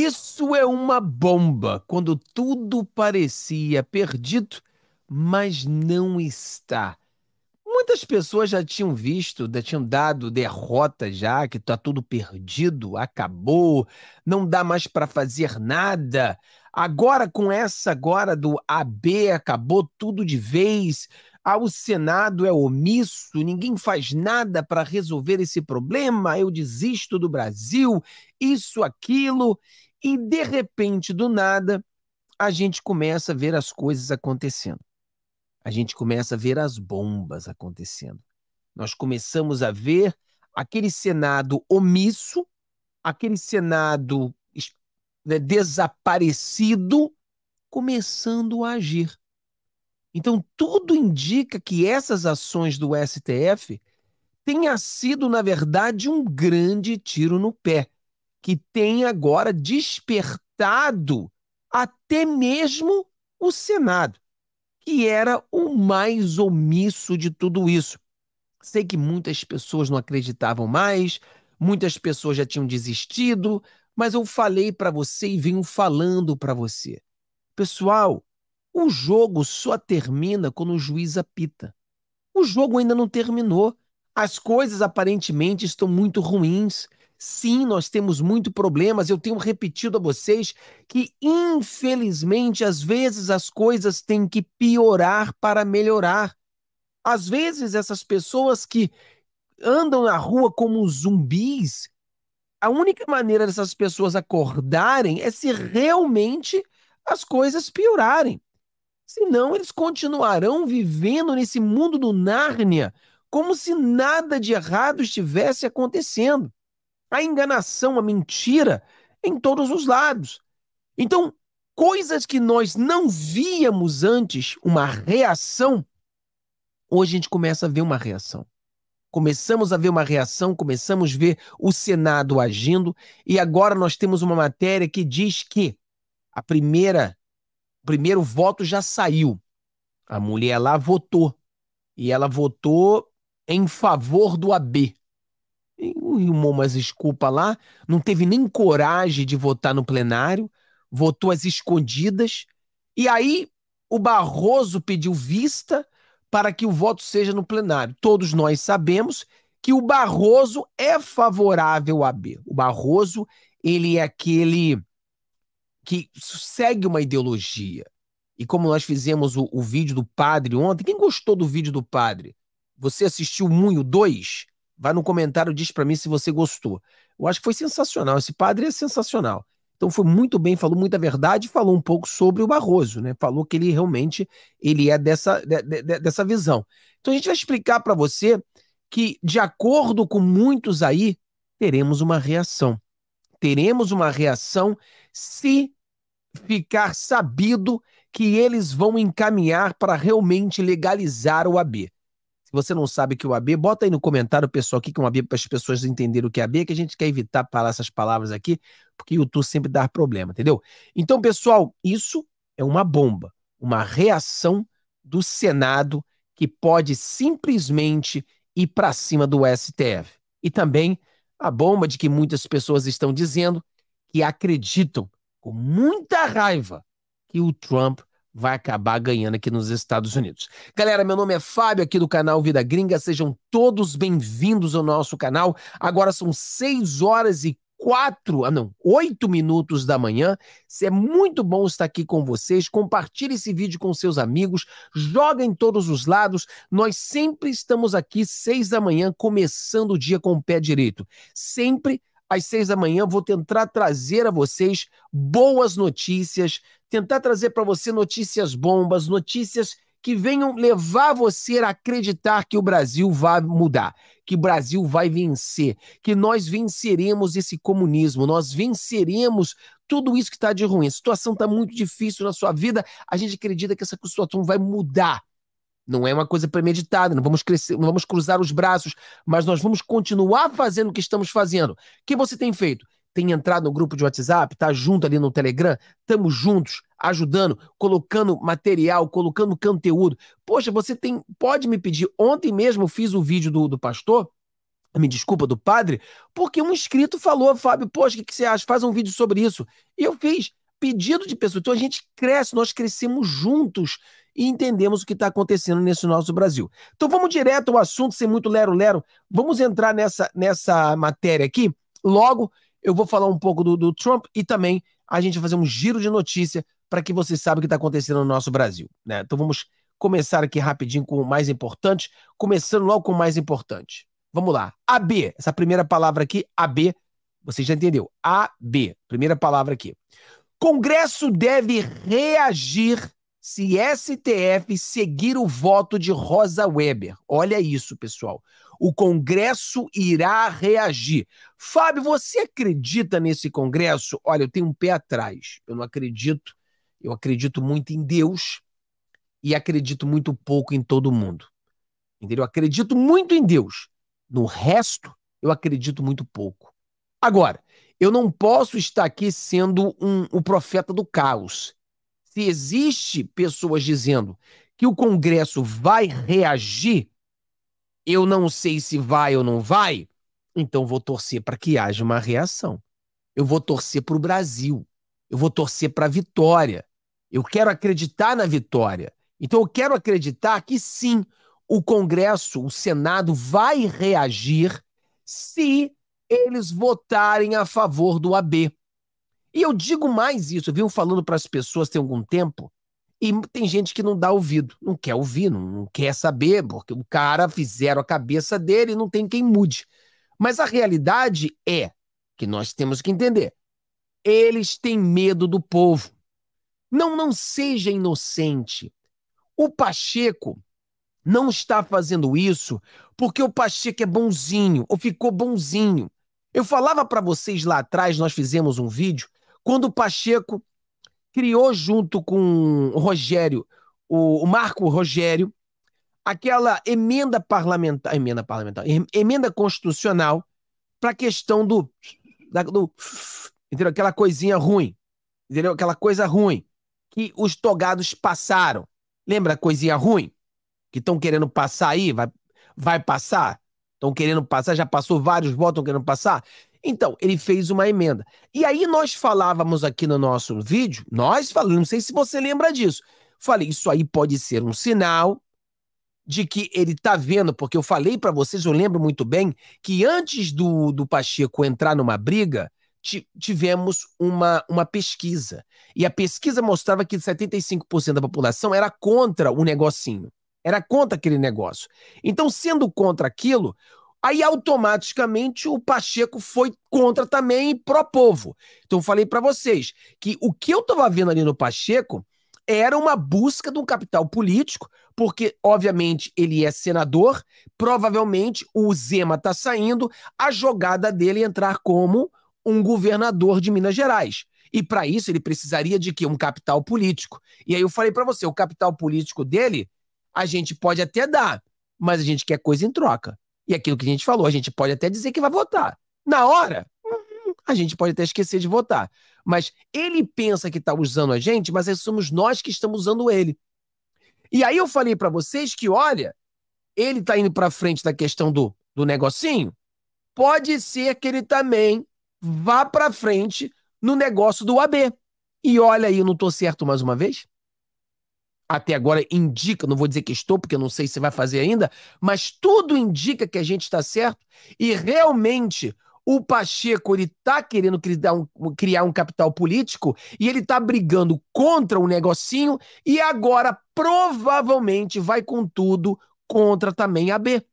Isso é uma bomba quando tudo parecia perdido, mas não está. Muitas pessoas já tinham visto, já tinham dado derrota já, que está tudo perdido, acabou, não dá mais para fazer nada. Agora com essa agora do AB acabou tudo de vez. Ah, o Senado é omisso, ninguém faz nada para resolver esse problema. Eu desisto do Brasil, isso, aquilo. E de repente, do nada, a gente começa a ver as coisas acontecendo. A gente começa a ver as bombas acontecendo. Nós começamos a ver aquele Senado omisso, aquele Senado né, desaparecido, começando a agir. Então, tudo indica que essas ações do STF tenha sido, na verdade, um grande tiro no pé que tem agora despertado até mesmo o Senado, que era o mais omisso de tudo isso. Sei que muitas pessoas não acreditavam mais, muitas pessoas já tinham desistido, mas eu falei para você e venho falando para você. Pessoal, o jogo só termina quando o juiz apita. O jogo ainda não terminou. As coisas aparentemente estão muito ruins. Sim, nós temos muito problemas. Eu tenho repetido a vocês que, infelizmente, às vezes as coisas têm que piorar para melhorar. Às vezes, essas pessoas que andam na rua como zumbis, a única maneira dessas pessoas acordarem é se realmente as coisas piorarem. Senão, eles continuarão vivendo nesse mundo do Nárnia como se nada de errado estivesse acontecendo a enganação, a mentira em todos os lados. Então, coisas que nós não víamos antes, uma reação, hoje a gente começa a ver uma reação. Começamos a ver uma reação, começamos a ver o Senado agindo, e agora nós temos uma matéria que diz que a primeira, o primeiro voto já saiu. A mulher lá votou, e ela votou em favor do AB. E arrumou umas desculpas lá, não teve nem coragem de votar no plenário, votou às escondidas. E aí o Barroso pediu vista para que o voto seja no plenário. Todos nós sabemos que o Barroso é favorável à B. O Barroso, ele é aquele que segue uma ideologia. E como nós fizemos o, o vídeo do padre ontem, quem gostou do vídeo do padre? Você assistiu o Munho 2? Vai no comentário, diz para mim se você gostou. Eu acho que foi sensacional. Esse padre é sensacional. Então foi muito bem, falou muita verdade, falou um pouco sobre o Barroso, né? Falou que ele realmente ele é dessa, de, de, dessa visão. Então a gente vai explicar para você que de acordo com muitos aí teremos uma reação. Teremos uma reação se ficar sabido que eles vão encaminhar para realmente legalizar o AB. Se você não sabe o que é o AB, bota aí no comentário, pessoal, o que é um AB, para as pessoas entenderem o que é AB, que a gente quer evitar falar essas palavras aqui, porque o YouTube sempre dá problema, entendeu? Então, pessoal, isso é uma bomba, uma reação do Senado que pode simplesmente ir para cima do STF. E também a bomba de que muitas pessoas estão dizendo que acreditam com muita raiva que o Trump vai acabar ganhando aqui nos Estados Unidos. Galera, meu nome é Fábio, aqui do canal Vida Gringa. Sejam todos bem-vindos ao nosso canal. Agora são 6 horas e quatro, ah não, oito minutos da manhã. É muito bom estar aqui com vocês. Compartilhe esse vídeo com seus amigos, joga em todos os lados. Nós sempre estamos aqui seis da manhã, começando o dia com o pé direito. Sempre às seis da manhã, vou tentar trazer a vocês boas notícias, tentar trazer para você notícias bombas, notícias que venham levar você a acreditar que o Brasil vai mudar, que o Brasil vai vencer, que nós venceremos esse comunismo, nós venceremos tudo isso que está de ruim. A situação está muito difícil na sua vida, a gente acredita que essa situação vai mudar. Não é uma coisa premeditada, não vamos crescer, não vamos cruzar os braços, mas nós vamos continuar fazendo o que estamos fazendo. O que você tem feito? Tem entrado no grupo de WhatsApp, tá junto ali no Telegram, estamos juntos, ajudando, colocando material, colocando conteúdo. Poxa, você tem, pode me pedir. Ontem mesmo eu fiz o um vídeo do, do pastor, me desculpa, do padre, porque um inscrito falou, Fábio, poxa, o que, que você acha? Faz um vídeo sobre isso. E eu fiz pedido de pessoas. Então a gente cresce, nós crescemos juntos e entendemos o que está acontecendo nesse nosso Brasil. Então vamos direto ao assunto, sem muito lero-lero. Vamos entrar nessa, nessa matéria aqui. Logo, eu vou falar um pouco do, do Trump e também a gente vai fazer um giro de notícia para que você saiba o que está acontecendo no nosso Brasil. Né? Então vamos começar aqui rapidinho com o mais importante, começando logo com o mais importante. Vamos lá. AB, essa primeira palavra aqui, AB, você já entendeu. AB, primeira palavra aqui. Congresso deve reagir se STF seguir o voto de Rosa Weber. Olha isso, pessoal. O Congresso irá reagir. Fábio, você acredita nesse Congresso? Olha, eu tenho um pé atrás. Eu não acredito. Eu acredito muito em Deus e acredito muito pouco em todo mundo. Entendeu? Eu acredito muito em Deus. No resto, eu acredito muito pouco. Agora, eu não posso estar aqui sendo um, o profeta do caos se existe pessoas dizendo que o Congresso vai reagir, eu não sei se vai ou não vai, então vou torcer para que haja uma reação. Eu vou torcer para o Brasil. Eu vou torcer para a vitória. Eu quero acreditar na vitória. Então eu quero acreditar que sim, o Congresso, o Senado vai reagir se eles votarem a favor do AB. E eu digo mais isso, eu venho falando para as pessoas tem algum tempo, e tem gente que não dá ouvido, não quer ouvir, não, não quer saber, porque o cara fizeram a cabeça dele e não tem quem mude. Mas a realidade é que nós temos que entender. Eles têm medo do povo. Não, não seja inocente. O Pacheco não está fazendo isso porque o Pacheco é bonzinho ou ficou bonzinho. Eu falava para vocês lá atrás, nós fizemos um vídeo quando o Pacheco criou junto com o Rogério, o, o Marco Rogério, aquela emenda parlamentar, emenda parlamentar, emenda constitucional para a questão do, da, do entendeu? aquela coisinha ruim, entendeu? Aquela coisa ruim que os togados passaram. Lembra a coisinha ruim que estão querendo passar aí, vai vai passar? Estão querendo passar, já passou vários votos, estão querendo passar. Então, ele fez uma emenda. E aí nós falávamos aqui no nosso vídeo, nós falamos, não sei se você lembra disso. Falei, isso aí pode ser um sinal de que ele está vendo, porque eu falei para vocês, eu lembro muito bem, que antes do, do Pacheco entrar numa briga, tivemos uma, uma pesquisa. E a pesquisa mostrava que 75% da população era contra o negocinho. Era contra aquele negócio. Então, sendo contra aquilo, Aí, automaticamente, o Pacheco foi contra também, e pró-povo. Então, falei para vocês que o que eu estava vendo ali no Pacheco era uma busca de um capital político, porque, obviamente, ele é senador, provavelmente o Zema está saindo, a jogada dele é entrar como um governador de Minas Gerais. E para isso ele precisaria de que um capital político. E aí eu falei para você, o capital político dele a gente pode até dar, mas a gente quer coisa em troca. E aquilo que a gente falou, a gente pode até dizer que vai votar. Na hora, hum, a gente pode até esquecer de votar. Mas ele pensa que está usando a gente, mas é somos nós que estamos usando ele. E aí eu falei para vocês que, olha, ele está indo para frente da questão do, do negocinho. Pode ser que ele também vá para frente no negócio do AB. E olha aí, eu não estou certo mais uma vez? até agora indica, não vou dizer que estou, porque eu não sei se vai fazer ainda, mas tudo indica que a gente está certo e realmente o Pacheco ele tá querendo criar um, criar um capital político e ele está brigando contra o negocinho e agora provavelmente vai com tudo contra também a B.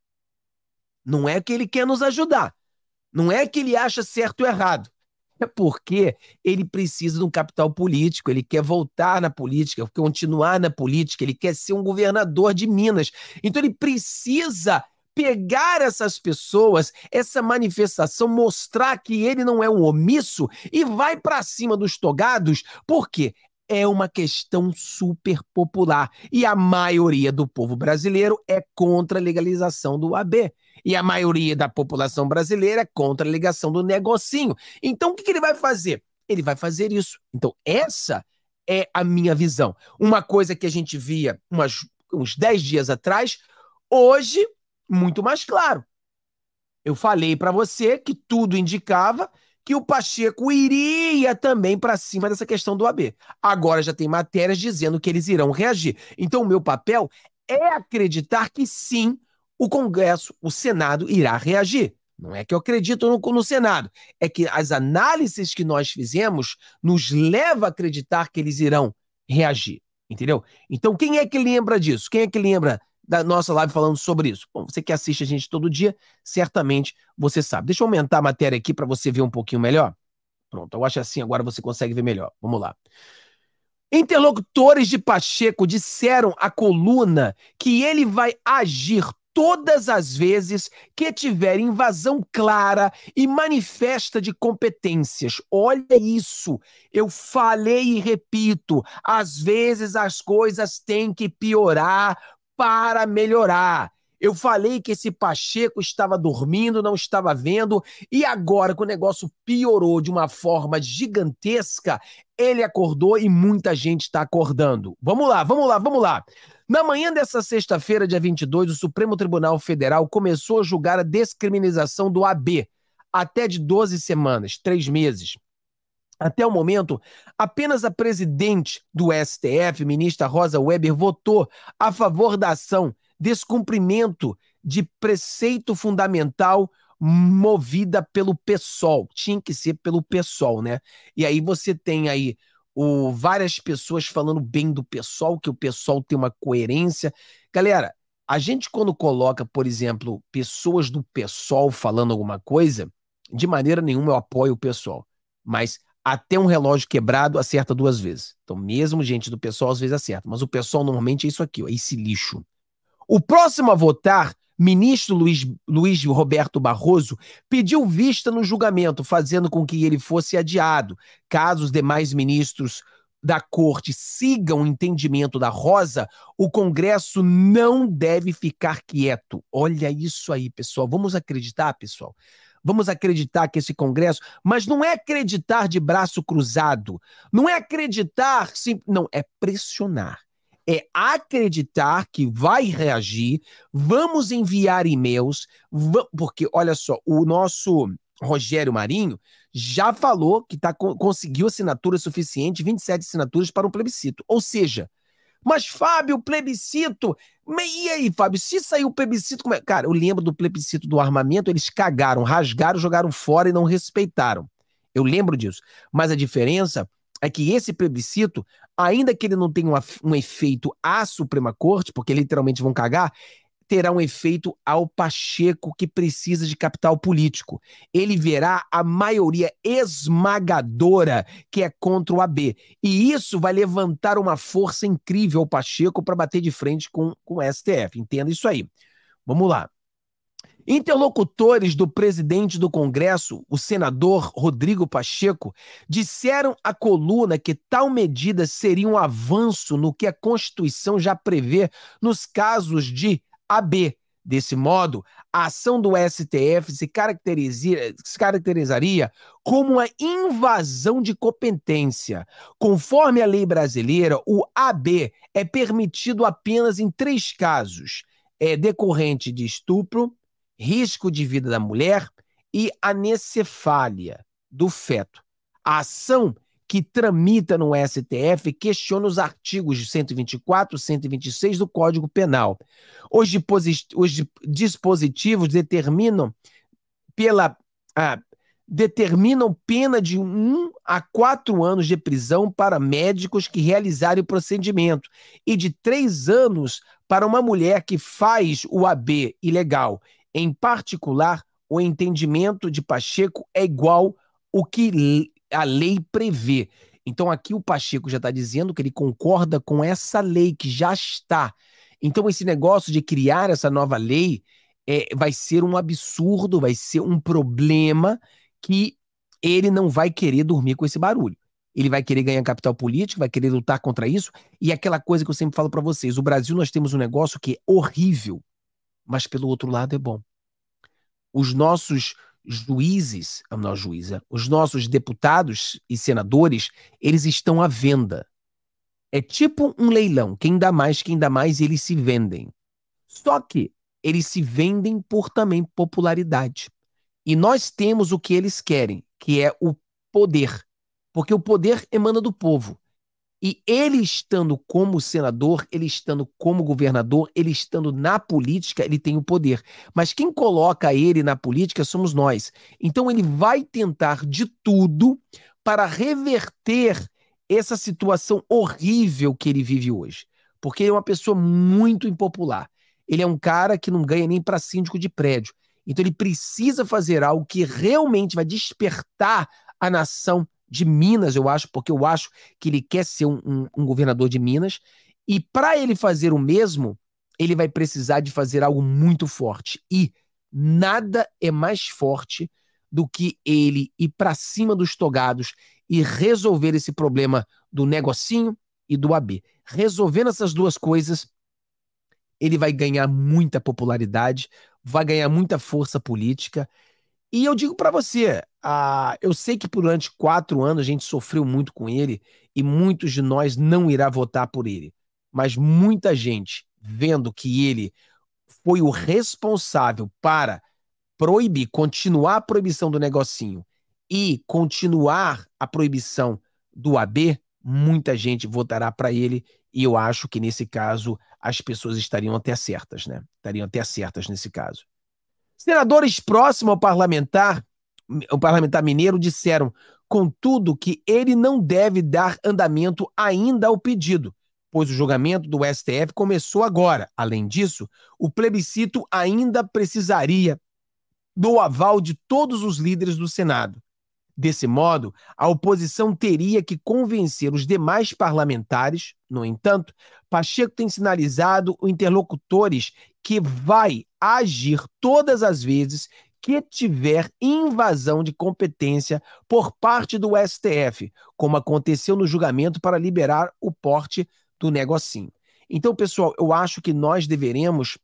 Não é que ele quer nos ajudar. Não é que ele acha certo ou errado é porque ele precisa de um capital político, ele quer voltar na política, continuar na política, ele quer ser um governador de Minas. Então ele precisa pegar essas pessoas, essa manifestação, mostrar que ele não é um omisso e vai para cima dos togados, porque é uma questão super popular e a maioria do povo brasileiro é contra a legalização do AB e a maioria da população brasileira é contra a ligação do negocinho. Então, o que, que ele vai fazer? Ele vai fazer isso. Então, essa é a minha visão. Uma coisa que a gente via umas, uns 10 dias atrás, hoje, muito mais claro. Eu falei para você que tudo indicava que o Pacheco iria também para cima dessa questão do AB. Agora já tem matérias dizendo que eles irão reagir. Então, o meu papel é acreditar que sim, o Congresso, o Senado irá reagir. Não é que eu acredito no, no, Senado, é que as análises que nós fizemos nos leva a acreditar que eles irão reagir, entendeu? Então, quem é que lembra disso? Quem é que lembra da nossa live falando sobre isso? Bom, você que assiste a gente todo dia, certamente você sabe. Deixa eu aumentar a matéria aqui para você ver um pouquinho melhor. Pronto, eu acho assim, agora você consegue ver melhor. Vamos lá. Interlocutores de Pacheco disseram à coluna que ele vai agir todas as vezes que tiver invasão clara e manifesta de competências. Olha isso, eu falei e repito: às vezes as coisas têm que piorar para melhorar. Eu falei que esse Pacheco estava dormindo, não estava vendo, e agora que o negócio piorou de uma forma gigantesca, ele acordou e muita gente está acordando. Vamos lá, vamos lá, vamos lá. Na manhã dessa sexta-feira, dia 22, o Supremo Tribunal Federal começou a julgar a descriminalização do AB até de 12 semanas, três meses. Até o momento, apenas a presidente do STF, ministra Rosa Weber, votou a favor da ação descumprimento de preceito fundamental movida pelo PSOL. Tinha que ser pelo PSOL, né? E aí você tem aí ou várias pessoas falando bem do pessoal, que o pessoal tem uma coerência. Galera, a gente quando coloca, por exemplo, pessoas do pessoal falando alguma coisa, de maneira nenhuma eu apoio o pessoal, mas até um relógio quebrado acerta duas vezes. Então, mesmo gente do pessoal às vezes acerta, mas o pessoal normalmente é isso aqui, ó, é esse lixo. O próximo a votar ministro Luiz, Luiz Roberto Barroso pediu vista no julgamento, fazendo com que ele fosse adiado, caso os demais ministros da corte sigam o entendimento da Rosa, o Congresso não deve ficar quieto. Olha isso aí, pessoal. Vamos acreditar, pessoal. Vamos acreditar que esse Congresso, mas não é acreditar de braço cruzado, não é acreditar, sim, não é pressionar é acreditar que vai reagir, vamos enviar e-mails, porque olha só, o nosso Rogério Marinho já falou que tá, conseguiu assinatura suficiente, 27 assinaturas para um plebiscito. Ou seja, mas Fábio, plebiscito. E aí, Fábio, se saiu o plebiscito, como é? Cara, eu lembro do plebiscito do armamento, eles cagaram, rasgaram, jogaram fora e não respeitaram. Eu lembro disso. Mas a diferença é que esse plebiscito, ainda que ele não tenha um, um efeito à Suprema Corte, porque literalmente vão cagar, terá um efeito ao Pacheco, que precisa de capital político. Ele verá a maioria esmagadora que é contra o AB. E isso vai levantar uma força incrível ao Pacheco para bater de frente com, com o STF. Entenda isso aí. Vamos lá. Interlocutores do presidente do Congresso, o senador Rodrigo Pacheco, disseram à coluna que tal medida seria um avanço no que a Constituição já prevê nos casos de AB. Desse modo, a ação do STF se, caracterizaria, se caracterizaria como uma invasão de competência. Conforme a lei brasileira, o AB é permitido apenas em três casos: é decorrente de estupro, risco de vida da mulher e anencefalia do feto. A ação que tramita no STF questiona os artigos 124 e 126 do Código Penal. Os, dispositivos determinam pela ah, determinam pena de um a quatro anos de prisão para médicos que realizarem o procedimento e de três anos para uma mulher que faz o AB ilegal em particular, o entendimento de Pacheco é igual o que a lei prevê. Então aqui o Pacheco já está dizendo que ele concorda com essa lei que já está. Então esse negócio de criar essa nova lei é, vai ser um absurdo, vai ser um problema que ele não vai querer dormir com esse barulho. Ele vai querer ganhar capital político, vai querer lutar contra isso. E aquela coisa que eu sempre falo para vocês: o Brasil nós temos um negócio que é horrível, mas pelo outro lado é bom. Os nossos juízes, a nossa juíza, os nossos deputados e senadores, eles estão à venda. É tipo um leilão, quem dá mais, quem dá mais, eles se vendem. Só que eles se vendem por também popularidade. E nós temos o que eles querem, que é o poder. Porque o poder emana do povo. E ele estando como senador, ele estando como governador, ele estando na política, ele tem o poder. Mas quem coloca ele na política somos nós. Então ele vai tentar de tudo para reverter essa situação horrível que ele vive hoje. Porque ele é uma pessoa muito impopular. Ele é um cara que não ganha nem para síndico de prédio. Então ele precisa fazer algo que realmente vai despertar a nação de Minas, eu acho, porque eu acho que ele quer ser um, um, um governador de Minas. E para ele fazer o mesmo, ele vai precisar de fazer algo muito forte. E nada é mais forte do que ele ir para cima dos togados e resolver esse problema do negocinho e do AB. Resolvendo essas duas coisas, ele vai ganhar muita popularidade, vai ganhar muita força política e eu digo para você, eu sei que durante quatro anos a gente sofreu muito com ele e muitos de nós não irá votar por ele. Mas muita gente vendo que ele foi o responsável para proibir, continuar a proibição do negocinho e continuar a proibição do AB, muita gente votará para ele e eu acho que nesse caso as pessoas estariam até certas, né? Estariam até certas nesse caso. Senadores próximos ao parlamentar, o parlamentar mineiro, disseram, contudo, que ele não deve dar andamento ainda ao pedido, pois o julgamento do STF começou agora. Além disso, o plebiscito ainda precisaria do aval de todos os líderes do Senado. Desse modo, a oposição teria que convencer os demais parlamentares. No entanto, Pacheco tem sinalizado interlocutores que vai agir todas as vezes que tiver invasão de competência por parte do STF, como aconteceu no julgamento para liberar o porte do negocinho. Então, pessoal, eu acho que nós deveremos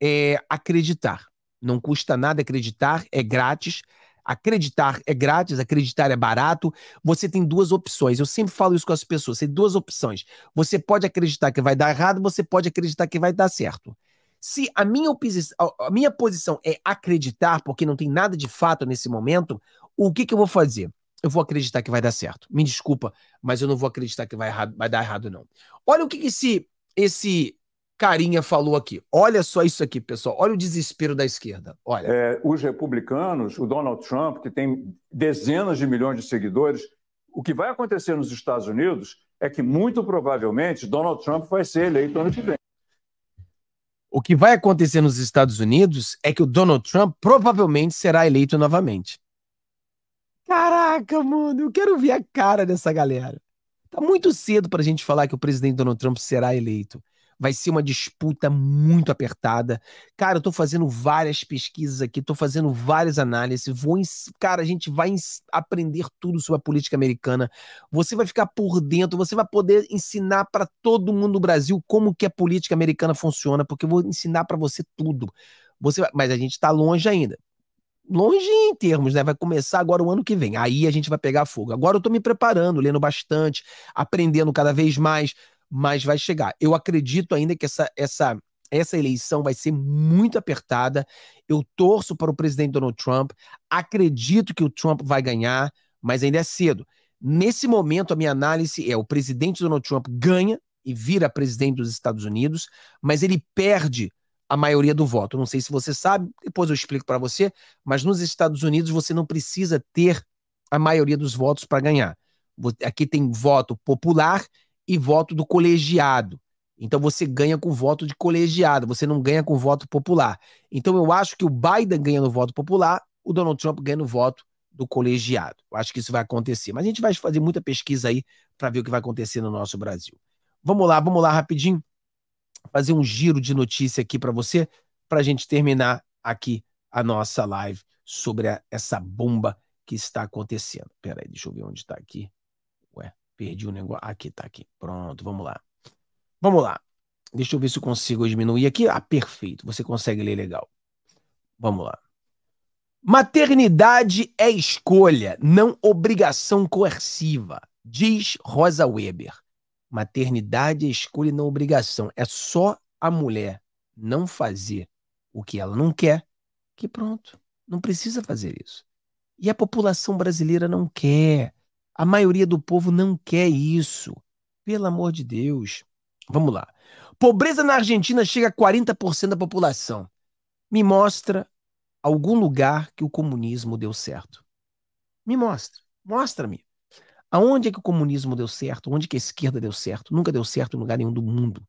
é, acreditar. Não custa nada acreditar, é grátis, Acreditar é grátis, acreditar é barato. Você tem duas opções. Eu sempre falo isso com as pessoas. Você tem duas opções. Você pode acreditar que vai dar errado, você pode acreditar que vai dar certo. Se a minha, a minha posição é acreditar, porque não tem nada de fato nesse momento, o que, que eu vou fazer? Eu vou acreditar que vai dar certo. Me desculpa, mas eu não vou acreditar que vai, errado, vai dar errado, não. Olha o que, que esse, esse carinha falou aqui. Olha só isso aqui, pessoal. Olha o desespero da esquerda. Olha. É, os republicanos, o Donald Trump, que tem dezenas de milhões de seguidores, o que vai acontecer nos Estados Unidos é que muito provavelmente Donald Trump vai ser eleito ano que vem. O que vai acontecer nos Estados Unidos é que o Donald Trump provavelmente será eleito novamente. Caraca, mano, eu quero ver a cara dessa galera. Tá muito cedo para a gente falar que o presidente Donald Trump será eleito. Vai ser uma disputa muito apertada. Cara, eu tô fazendo várias pesquisas aqui, tô fazendo várias análises. Vou, cara, a gente vai aprender tudo sobre a política americana. Você vai ficar por dentro, você vai poder ensinar para todo mundo do Brasil como que a política americana funciona, porque eu vou ensinar para você tudo. Você vai... mas a gente tá longe ainda. Longe em termos, né? Vai começar agora o ano que vem. Aí a gente vai pegar fogo. Agora eu tô me preparando, lendo bastante, aprendendo cada vez mais mas vai chegar. Eu acredito ainda que essa, essa, essa eleição vai ser muito apertada. Eu torço para o presidente Donald Trump, acredito que o Trump vai ganhar, mas ainda é cedo. Nesse momento, a minha análise é: o presidente Donald Trump ganha e vira presidente dos Estados Unidos, mas ele perde a maioria do voto. Não sei se você sabe, depois eu explico para você, mas nos Estados Unidos você não precisa ter a maioria dos votos para ganhar. Aqui tem voto popular e voto do colegiado. Então você ganha com voto de colegiado, você não ganha com voto popular. Então eu acho que o Biden ganha no voto popular, o Donald Trump ganha no voto do colegiado. Eu acho que isso vai acontecer. Mas a gente vai fazer muita pesquisa aí para ver o que vai acontecer no nosso Brasil. Vamos lá, vamos lá rapidinho. Fazer um giro de notícia aqui para você, para a gente terminar aqui a nossa live sobre a, essa bomba que está acontecendo. Peraí, deixa eu ver onde está aqui. Ué, Perdi o negócio. Aqui, tá aqui. Pronto, vamos lá. Vamos lá. Deixa eu ver se eu consigo diminuir aqui. Ah, perfeito. Você consegue ler legal. Vamos lá. Maternidade é escolha, não obrigação coerciva, diz Rosa Weber. Maternidade é escolha e não obrigação. É só a mulher não fazer o que ela não quer, que pronto, não precisa fazer isso. E a população brasileira não quer. A maioria do povo não quer isso. Pelo amor de Deus. Vamos lá. Pobreza na Argentina chega a 40% da população. Me mostra algum lugar que o comunismo deu certo. Me mostra. Mostra-me. Aonde é que o comunismo deu certo? Onde é que a esquerda deu certo? Nunca deu certo em lugar nenhum do mundo.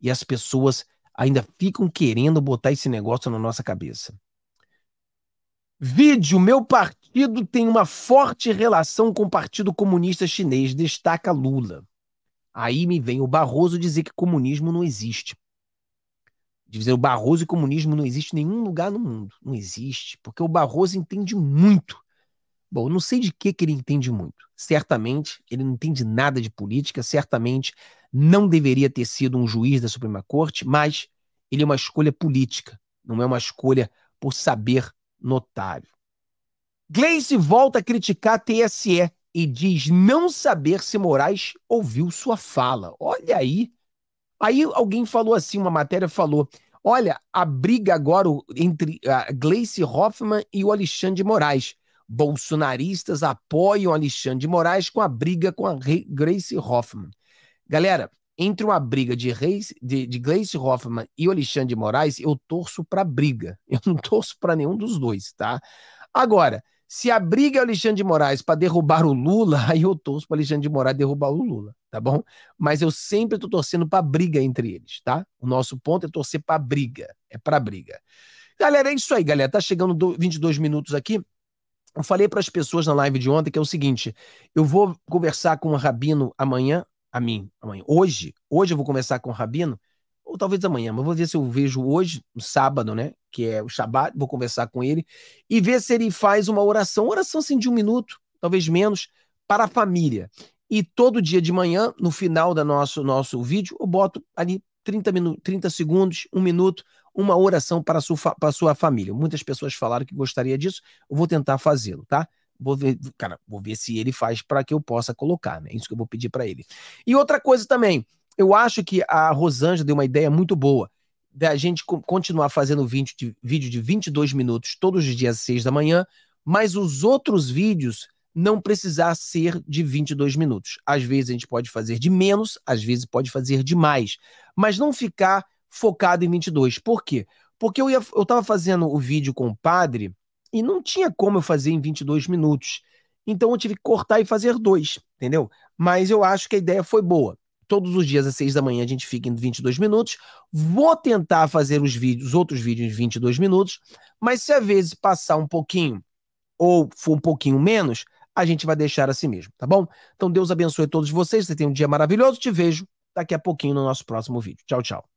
E as pessoas ainda ficam querendo botar esse negócio na nossa cabeça. Vídeo: Meu partido tem uma forte relação com o Partido Comunista Chinês, destaca Lula. Aí me vem o Barroso dizer que comunismo não existe. Dizer o Barroso e comunismo não existe em nenhum lugar no mundo. Não existe, porque o Barroso entende muito. Bom, não sei de que, que ele entende muito. Certamente ele não entende nada de política, certamente não deveria ter sido um juiz da Suprema Corte, mas ele é uma escolha política, não é uma escolha por saber notário. Gleice volta a criticar a TSE e diz não saber se Moraes ouviu sua fala. Olha aí. Aí alguém falou assim, uma matéria falou: olha, a briga agora entre a Gleice Hoffman e o Alexandre de Moraes. Bolsonaristas apoiam Alexandre de Moraes com a briga com a Gleice Hoffman. Galera, entre uma briga de, Reis, de, de Gleice Hoffmann e Alexandre de Moraes, eu torço para briga. Eu não torço para nenhum dos dois, tá? Agora, se a briga é o Alexandre de Moraes para derrubar o Lula, aí eu torço para Alexandre de Moraes derrubar o Lula, tá bom? Mas eu sempre estou torcendo para briga entre eles, tá? O nosso ponto é torcer para briga, é para briga. Galera, é isso aí, galera. Tá chegando 22 minutos aqui. Eu falei para as pessoas na live de ontem que é o seguinte: eu vou conversar com o Rabino amanhã a mim amanhã. Hoje, hoje eu vou conversar com o Rabino, ou talvez amanhã, mas vou ver se eu vejo hoje, no sábado, né? Que é o Shabat, vou conversar com ele e ver se ele faz uma oração, oração assim de um minuto, talvez menos, para a família. E todo dia de manhã, no final do nosso, nosso vídeo, eu boto ali 30, minu 30 segundos, um minuto, uma oração para a sua, para a sua família. Muitas pessoas falaram que gostaria disso, eu vou tentar fazê-lo, tá? Vou ver, cara, vou ver se ele faz para que eu possa colocar, né? Isso que eu vou pedir para ele. E outra coisa também, eu acho que a Rosângela deu uma ideia muito boa da gente continuar fazendo vídeo de, vídeo de 22 minutos todos os dias às 6 da manhã, mas os outros vídeos não precisar ser de 22 minutos. Às vezes a gente pode fazer de menos, às vezes pode fazer de mais, mas não ficar focado em 22. Por quê? Porque eu estava fazendo o vídeo com o padre e não tinha como eu fazer em 22 minutos. Então eu tive que cortar e fazer dois, entendeu? Mas eu acho que a ideia foi boa. Todos os dias às 6 da manhã a gente fica em 22 minutos. Vou tentar fazer os vídeos, os outros vídeos em 22 minutos, mas se às vezes passar um pouquinho ou for um pouquinho menos, a gente vai deixar assim mesmo, tá bom? Então Deus abençoe todos vocês, você tem um dia maravilhoso, te vejo daqui a pouquinho no nosso próximo vídeo. Tchau, tchau.